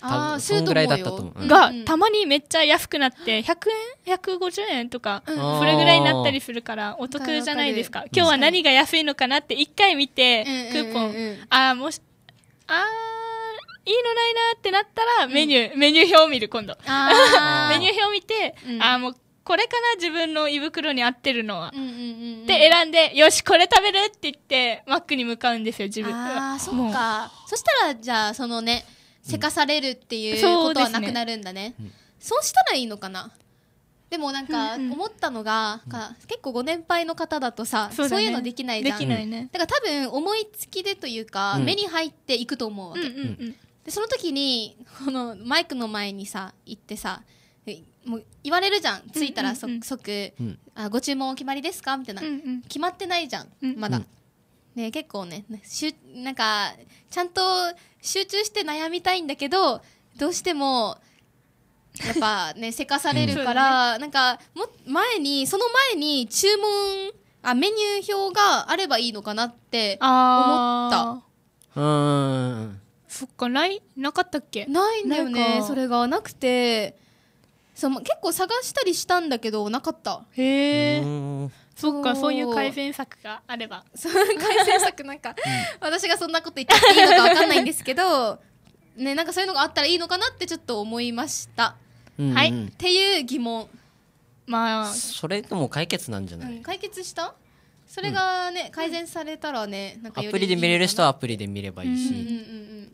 ああ、ったと思うよ。が、たまにめっちゃ安くなって、100円 ?150 円とか、それぐらいになったりするから、お得じゃないですか。今日は何が安いのかなって一回見て、クーポン、ああ、もし、ああ、いいのないなってなったら、メニュー、メニュー表を見る、今度。[laughs] メニュー表を見て、ああ、もう、これから自分の胃袋に合ってるのは。で、選んで、よし、これ食べるって言って、マックに向かうんですよ、自分。ああ、そっか。そしたら、じゃあ、そのね、急かされるっていうことはなくなるんだね。そうしたらいいのかなでもなんか思ったのが、うんうん、結構ご年配の方だとさそう、ね,、いうのできないじゃんできない、ね、だから多分思いつきでというか、うん、目に入っていくと思うわけ、うんうんうん、でその時にこのマイクの前にさ行ってさもう言われるじゃん着いたら即,、うんうんうん、即あ「ご注文お決まりですか?」みたいな、うんうん、決まってないじゃん、まだ、ね、結構ねしゅなんかちゃんと集中して悩みたいんだけどどうしてもやっぱね [laughs] せかされるから、うん、なんかも前にその前に注文あメニュー表があればいいのかなって思ったうんそっかないなかったっけないんだよねそれがなくてそう結構探したりしたんだけどなかったへえそっかそういう改善策があればその改善策なんか、私がそんなこと言っていいのかわかんないんですけどねなんかそういうのがあったらいいのかなってちょっと思いました、うんうん、はいっていう疑問まあそれでも解決なんじゃない、うん、解決したそれがね、うん、改善されたらねなんかアプリで見れる人はアプリで見ればいいし、うんうんうん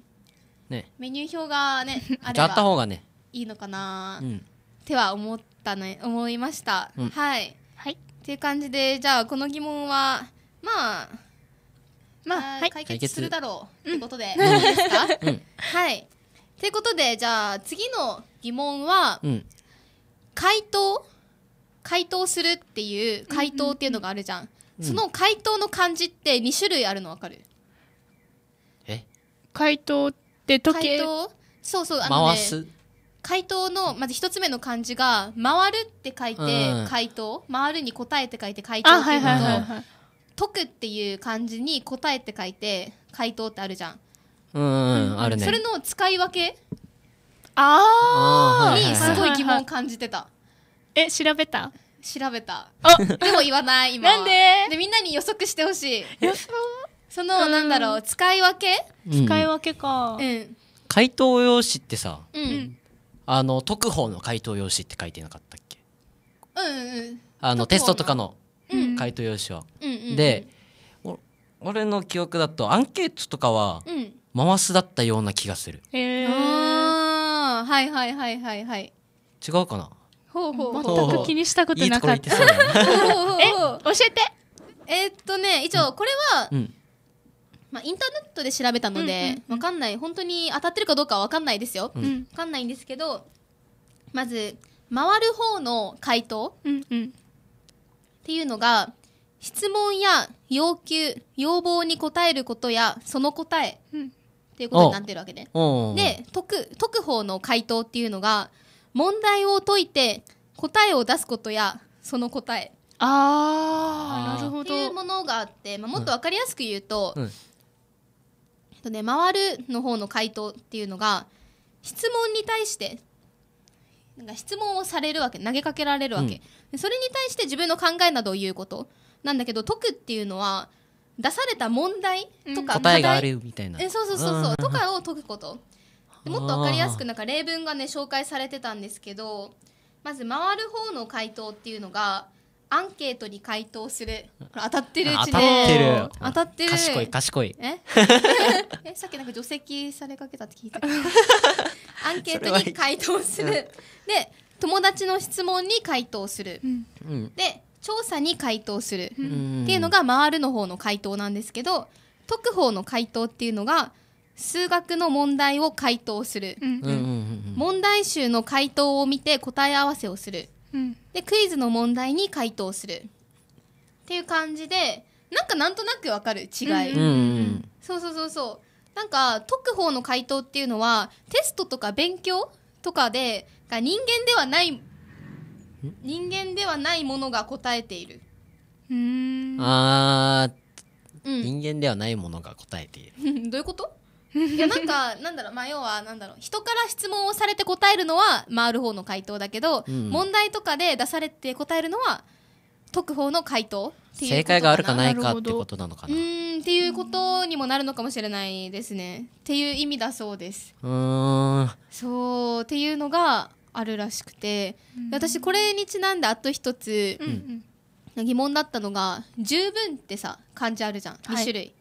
ね、メニュー表がね [laughs] あればあった方がねいいのかな、うん、っては思ったね思いました、はいっていう感じでじゃあこの疑問はまあまあ、はい、解決するだろうってことで、うん、いいですか、うん、[laughs] はいということでじゃあ次の疑問は、うん、回答回答するっていう回答っていうのがあるじゃん、うんうん、その回答の漢字って2種類あるの分かるえ回答って時計回答そうそうあの、ね、回す回答のまず一つ目の漢字が「回る」って書いて回答「回る」に答えって書いて回答っていうのと「解く」っていう漢字に答えって書いて回答ってあるじゃん。うんあるねそれの使い分けああにすごい疑問感じてた。え調べた調べた。でも言わない今。なんででみんなに予測してほしい。その、なんだろう使い分け使い分けか。うん。回答用紙ってさ、うん、あの特報の回答用紙って書いてなかったっけうんうんあのテストとかの回答用紙は、うん、で、俺の記憶だとアンケートとかは回すだったような気がする、うん、へえはいはいはいはいはい違うかなほうほう全く気にしたことなかった [laughs] え教えてえー、っとね一応これは、うんまあ、インターネットで調べたので、うわかんない本当に当たってるかどうかはわかんないですよ、うん、わかんないんですけどまず回る方の回答、うんうん、っていうのが質問や要求要望に答えることやその答え、うん、っていうことになってるわけで、で解く解く方の回答っていうのが問題を解いて答えを出すことやその答えああなるほどっていうものがあって、まあ、もっと分かりやすく言うと、うんとね回るの方の回答っていうのが質問に対してなんか質問をされるわけ投げかけられるわけ、うん、それに対して自分の考えなどを言うことなんだけど解くっていうのは出された問題とか、うん、答えがあるみたいなえそうそうそうそうとかを解くこともっと分かりやすくなんか例文がね紹介されてたんですけどまず回る方の回答っていうのがアンケートに回答する当たってるうちで当たってる賢い賢いえ [laughs] えさっきなんか除籍されかけたって聞いた [laughs] アンケートに回答するで友達の質問に回答する、うん、で調査に回答する、っていうのが回るの方の回答なんですけど解く方の回答っていうのが数学の問題を回答する、うん、問題集の回答を見て答え合わせをする、でクイズの問題に回答するっていう感じでなんかなんとなくわかる違い、うんうんうん、そうそうそうそうなんか解く方の回答っていうのはテストとか勉強とかで人間ではない人間ではないものが答えているうんあ、うん、人間ではないものが答えている [laughs] どういうこといやなんかなんだろうまあ要はなんだろう人から質問をされて答えるのは回る方の回答だけど、うん、問題とかで出されて答えるのは解く方の回答正解があるかないかってことなのかなうんっていうことにもなるのかもしれないですねっていう意味だそうですうんそうっていうのがあるらしくて、私これにちなんであと一つ、疑問だったのが十分ってさ漢字あるじゃん、2種類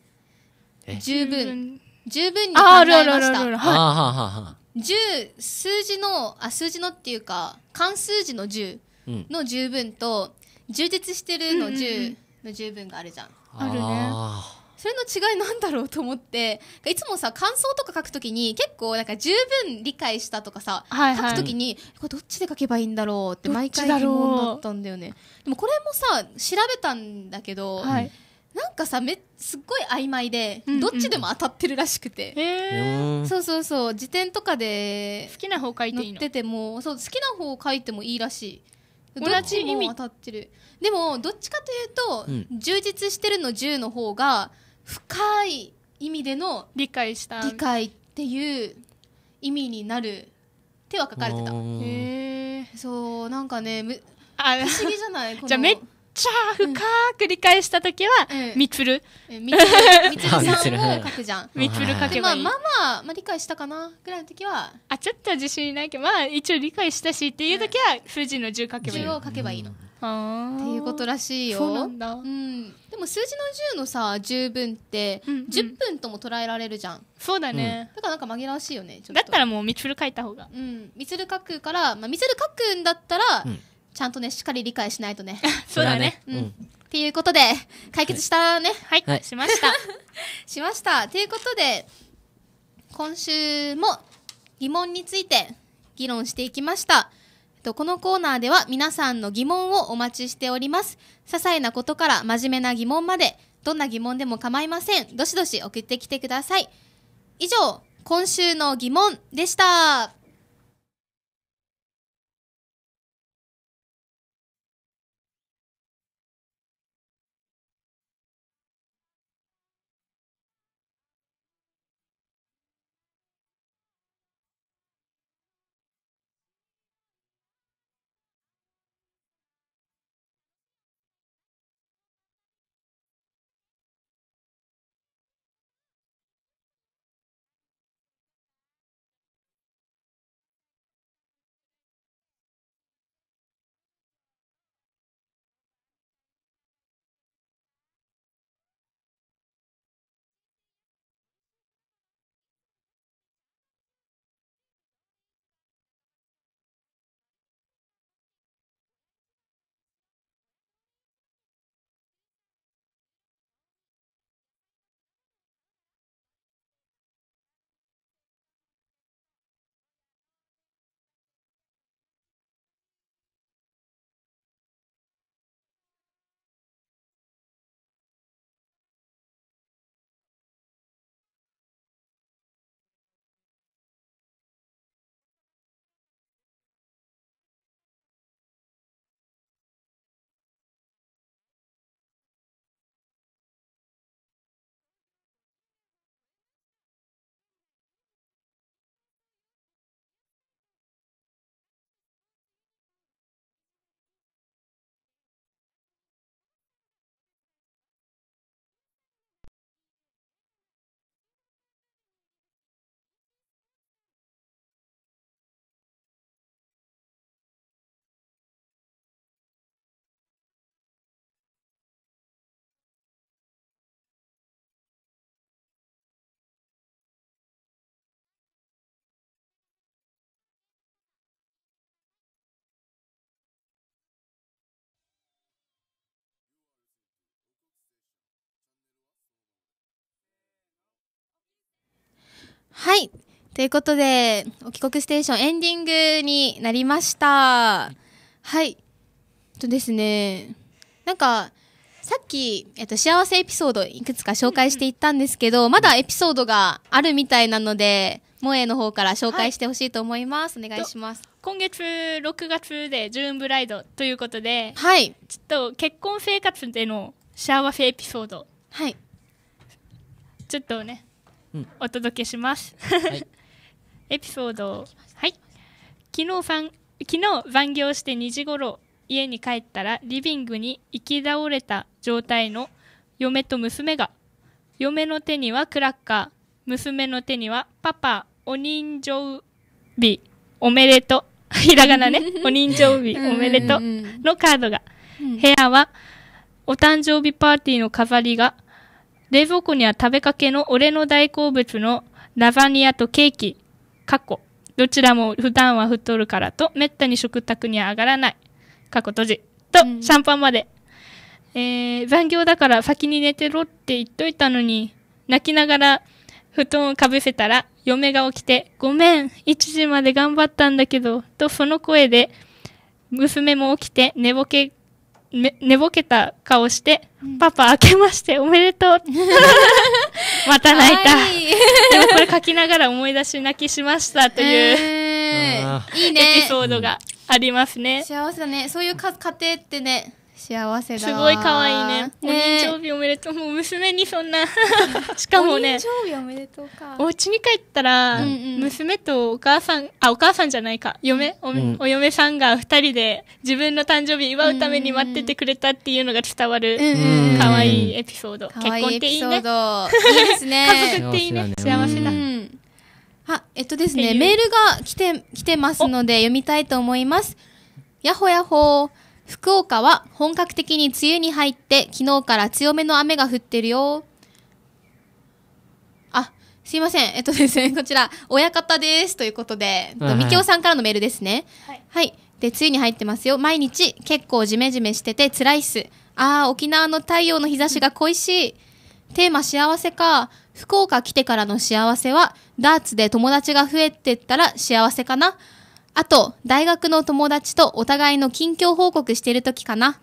十分十分に考えました。はい。十、数字の、あ、数字のっていうか、漢数字の十の十分と、充実してるの十の十分があるじゃん。あるね。それの違いなんだろうと思っていつもさ感想とか書くときに結構なんか十分理解したとかさ、はいはい、書くときにこれどっちで書けばいいんだろうって毎回疑問だったんだよねでもこれもさ調べたんだけど、はい、なんかさめすっごい曖昧で、うんうん、どっちでも当たってるらしくて、うん、そうそうそう辞典とかで好きな方書いていいのっててもそう好きな方書いてもいいらしい同じ意味当たってるでもどっちかというと、うん、充実してるの十の方が深い意味での理解した理解っていう意味になる手は書かれてたへえそうなんかねあ不思議じゃない [laughs] じゃあめっちゃー深く理解した時は、うん、ミツル。ミツル、ミツルさんを書くじゃん。[laughs] ミツル書けばいい。まあまあまあ、まあ、理解したかなぐらいの時は。あ、ちょっと自信ないけど、まあ一応理解したしっていう時は、数字の10書けばいい。10を書けばいいの。っていうことらしいよ。そうなんだ。うん。でも数字の10のさ、十分って、10分とも捉えられるじゃん。そうだね。だからなんか紛らわしいよね、だったらもうミツル書いた方が。うん。ミツル書くから、まあミツル書くんだったら、うんちゃんとねしっかり理解しないとね [laughs] そうだね、うん、っていうことで解決したねはい、はい、しました [laughs] しましたということで今週も疑問について議論していきましたこのコーナーでは皆さんの疑問をお待ちしております些細なことから真面目な疑問までどんな疑問でも構いませんどしどし送ってきてください以上今週の疑問でしたはい。ということで、お帰国ステーションエンディングになりました。はい。とですね、なんか、さっき、えっと、幸せエピソードいくつか紹介していったんですけど、まだエピソードがあるみたいなので、萌えの方から紹介してほしいと思います。はい、お願いします。今月6月でジューンブライドということで、はい。ちょっと結婚生活での幸せエピソード。はい。ちょっとね、お届けします、はい、エピソードはい昨日さん昨日残業して2時頃家に帰ったらリビングに行き倒れた状態の嫁と娘が嫁の手にはクラッカー娘の手にはパパお人情日おめでとう [laughs] ひらがなね [laughs] お人情日おめでとうのカードが、部屋はお誕生日パーティーの飾りが冷蔵庫には食べかけの俺の大好物のラザニアとケーキ、過去。どちらも普段は太るからと、めったに食卓には上がらない。過去閉じ。と、シャンパンまで。えー、残業だから先に寝てろって言っといたのに、泣きながら布団をかぶせたら、嫁が起きて、ごめん、1時まで頑張ったんだけど、とその声で、娘も起きて寝ぼけね、寝ぼけた顔して、うん、パパ開けましておめでとう。[laughs] また泣いた。い、でもこれ書きながら思い出し泣きしましたという、えー、いいね。エピソードがありますね。幸せだね。そういうか家庭ってね、幸せだすごい可愛いねねお誕生日おめでとうもう娘にそんな [laughs] しかもねお誕生日おめでとうかお家に帰ったら、うんうん、娘とお母さんあお母さんじゃないか嫁おうん、お嫁さんが二人で自分の誕生日祝うために待っててくれたっていうのが伝わる可愛、うん、いいエピソード、うん、結婚っていいねいいですね家族っていいね幸せだ、あえっとですねメールが来て来てますので読みたいと思いますやほやほー福岡は本格的に梅雨に入って昨日から強めの雨が降ってるよ。あ、すいません。えっとですね、[laughs] こちら、親方です。ということで、みきおさんからのメールですね。はい、はい。で、梅雨に入ってますよ。毎日結構ジメジメしてて辛いっす。あー、沖縄の太陽の日差しが恋しい。テーマ幸せか。福岡来てからの幸せは、ダーツで友達が増えてったら幸せかな。あと、大学の友達とお互いの近況報告してる時かな。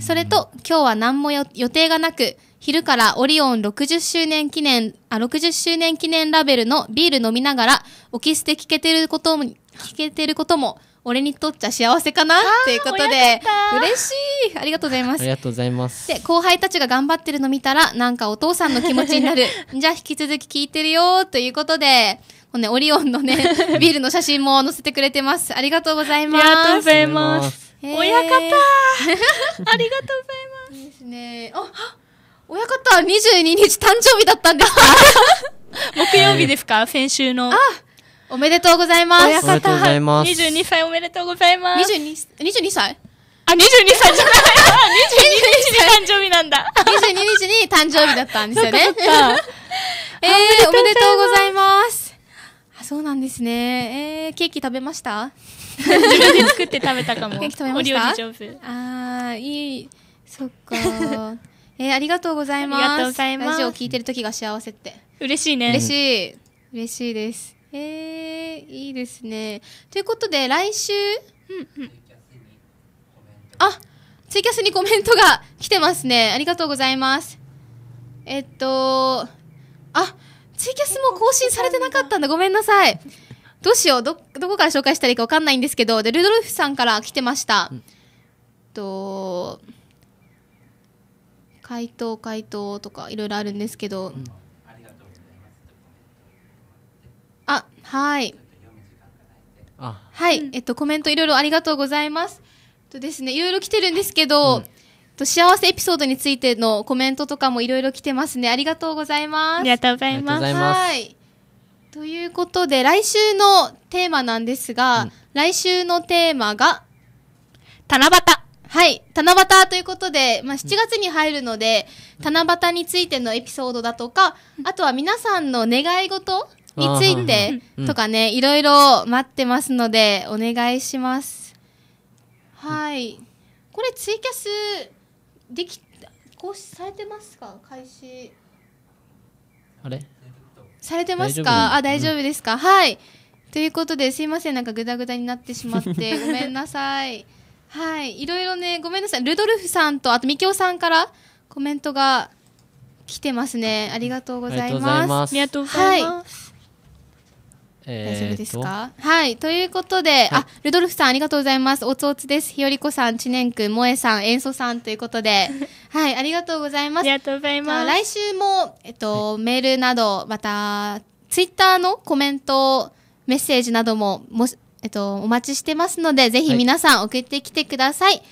それと、今日は何も予定がなく、昼からオリオン60周年記念、あ、60周年記念ラベルのビール飲みながら、オキスで聞けてることも、聞けてることも、俺にとっちゃ幸せかなっていうことで、嬉しいありがとうございます。ありがとうございます。で、後輩たちが頑張ってるの見たら、なんかお父さんの気持ちになる。[laughs] じゃあ引き続き聞いてるよということで、ね、オリオンのね、[laughs] ビールの写真も載せてくれてます。ありがとうございます。ありがとうございます。親方 [laughs] ありがとうございます。いいですね。あ、親方、22日誕生日だったんですか [laughs] 木曜日ですか、はい、先週の。あおめでとうございます。親方、22歳おめでとうございます。22, 22歳あ、22歳じゃない !22 日に誕生日なんだ !22 日に誕生日だったんですよね。えー、おめでとうございます。そうなんですね。えー、ケーキ食べました自分で作って食べたかも。ケーキ食べましたああ、いい。そっか。[laughs] えー、ありがとうございます。ありがとうございます。ラジオ聞いてる時が幸せって。嬉しいね。嬉しい。嬉しいです。えー、いいですね。ということで、来週、うんうん。あ、ツイキャスにコメントが来てますね。ありがとうございます。えっと、あ、ツイキャスも更新されてなかったんだ。ごめんなさい。どうしよう。ど、どこから紹介したらいいかわかんないんですけど、で、ルドルフさんから来てました。と、回答、回答とかいろいろあるんですけど。あはい、うん、えっと、コメントいろいろありがとうございます。とですね、いろいろ来てるんですけど、うんと幸せエピソードについてのコメントとかもいろいろ来てますね。ありがとうございます。ありがとうございます。はい。ということで、来週のテーマなんですが、うん、来週のテーマが、七夕。はい。七夕ということで、まあ、7月に入るので、うん、七夕についてのエピソードだとか、あとは皆さんの願い事についてとかね、いろいろ待ってますので、お願いします。はい。これツイキャスでき更新されてますか開始あれされてますかあ大丈夫ですか、うん、はいということですいませんなんかぐだぐだになってしまって [laughs] ごめんなさいはいいろいろねごめんなさいルドルフさんとあとみきおさんからコメントが来てますねありがとうございますありがとうございます、はい大丈夫ですかはいということで、はい、あルドルフさんありがとうございますおつおつですひよりこさん知念くんもえさんえんそさんということで [laughs] はいありがとうございますありがとうございます来週もえっと、はい、メールなどまたツイッターのコメントメッセージなどももえっとお待ちしてますのでぜひ皆さん送ってきてください、はい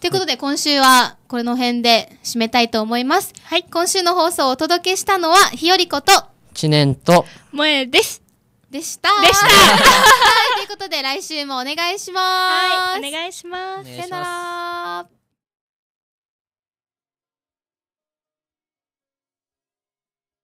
ということで、今週はこの辺で締めたいと思います。はい。今週の放送をお届けしたのは、ひよりこと、知念と、もえです。でした。でした。ということで来週もお願いします。はい、お願いします。さよなら。